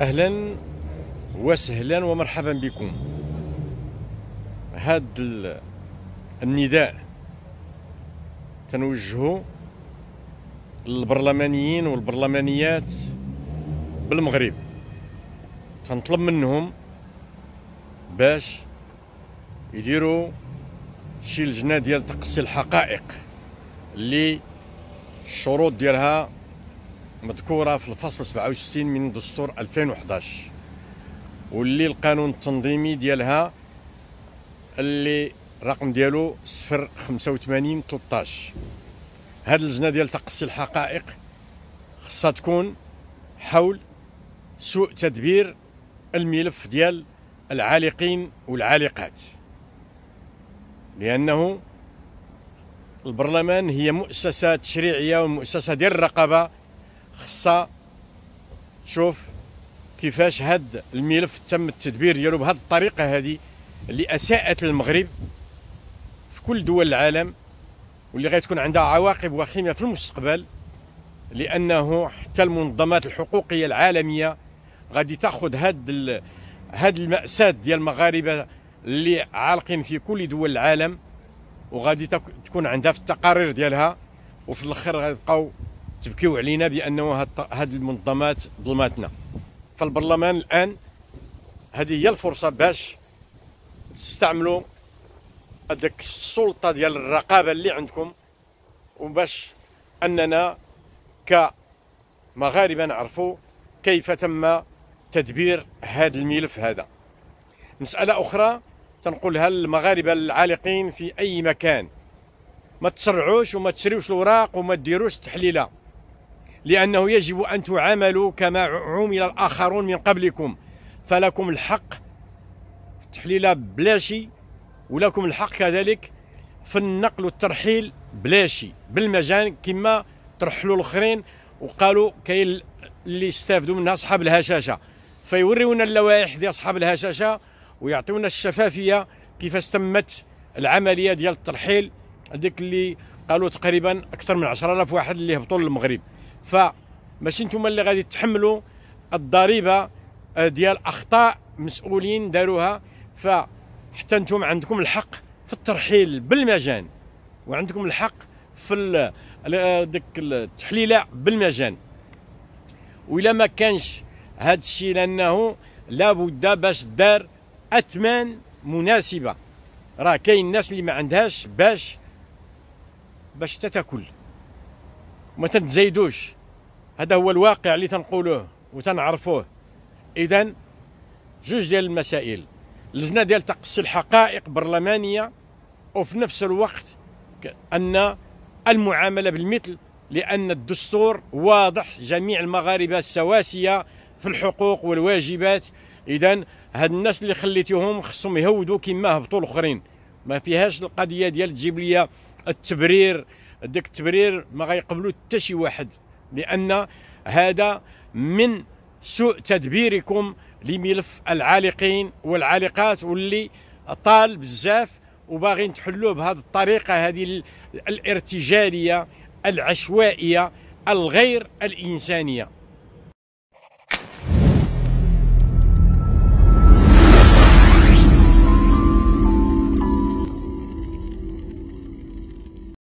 اهلا وسهلا ومرحبا بكم هذا النداء تنوجهه للبرلمانيين والبرلمانيات بالمغرب تنطلب منهم باش يديروا شي لجنه ديال تقصي الحقائق اللي الشروط ديالها مذكوره في الفصل 67 من دستور 2011 واللي القانون التنظيمي ديالها اللي رقم ديالو 085 13 هاد اللجنه ديال تقصي الحقائق خصها تكون حول سوء تدبير الملف ديال العالقين والعالقات لانه البرلمان هي مؤسسه تشريعيه ومؤسسه ديال الرقابه خصها تشوف كيفاش هاد الملف تم التدبير ديالو بهاد الطريقه هذه اللي اساءت للمغرب في كل دول العالم واللي غتكون عندها عواقب وخيمه في المستقبل لانه حتى المنظمات الحقوقيه العالميه غادي تاخذ هاد هاد الماساه ديال المغاربه اللي عالقين في كل دول العالم وغادي تكون عندها في التقارير ديالها وفي الاخر غيبقاو تبكيو علينا بانه هاد المنظمات ظلماتنا فالبرلمان الان هذه هي الفرصه باش تستعملوا هذيك السلطه ديال الرقابه اللي عندكم وباش اننا كمغاربه نعرفوا كيف تم تدبير هذا الملف هذا مساله اخرى تنقولها للمغاربه العالقين في اي مكان ما تسرعوش وما تسريوش الوراق وما ديروش تحليله لأنه يجب أن تعاملوا كما عمل الآخرون من قبلكم فلكم الحق في التحليلة بلاشي ولكم الحق كذلك في النقل والترحيل بلاشي بالمجان كما ترحلوا الآخرين وقالوا كاين اللي يستافدوا منها أصحاب الهشاشة فيوريونا اللوائح ديال أصحاب الهشاشة ويعطيونا الشفافية كيفاش تمت العملية ديال الترحيل هذيك اللي قالوا تقريبا أكثر من 10000 واحد اللي هبطوا للمغرب فماشي نتوما اللي غادي تحملوا الضريبه آه، ديال اخطاء مسؤولين داروها فحتى نتوما عندكم الحق في الترحيل بالمجان وعندكم الحق في آه، ديك التحليله بالمجان وإلا ما كانش هذا الشيء لانه لابد باش دار اثمان مناسبه راه كاين الناس اللي ما عندهاش باش باش تتاكل وما تتزايدوش هذا هو الواقع اللي تنقولوه وتنعرفوه اذا جوج ديال المسائل اللجنه ديال تقصي الحقائق برلمانيه وفي نفس الوقت ان المعامله بالمثل لان الدستور واضح جميع المغاربه السواسيه في الحقوق والواجبات اذا هاد الناس اللي خليتيهم خصهم يهودوا كما هبطوا الاخرين ما فيهاش القضيه ديال تجيب لي التبرير داك التبرير ما غيقبلو حتى شي واحد لان هذا من سوء تدبيركم لملف العالقين والعالقات واللي طال بزاف وباغيين تحلوه بهذه الطريقه هذه الارتجاليه العشوائيه الغير الانسانيه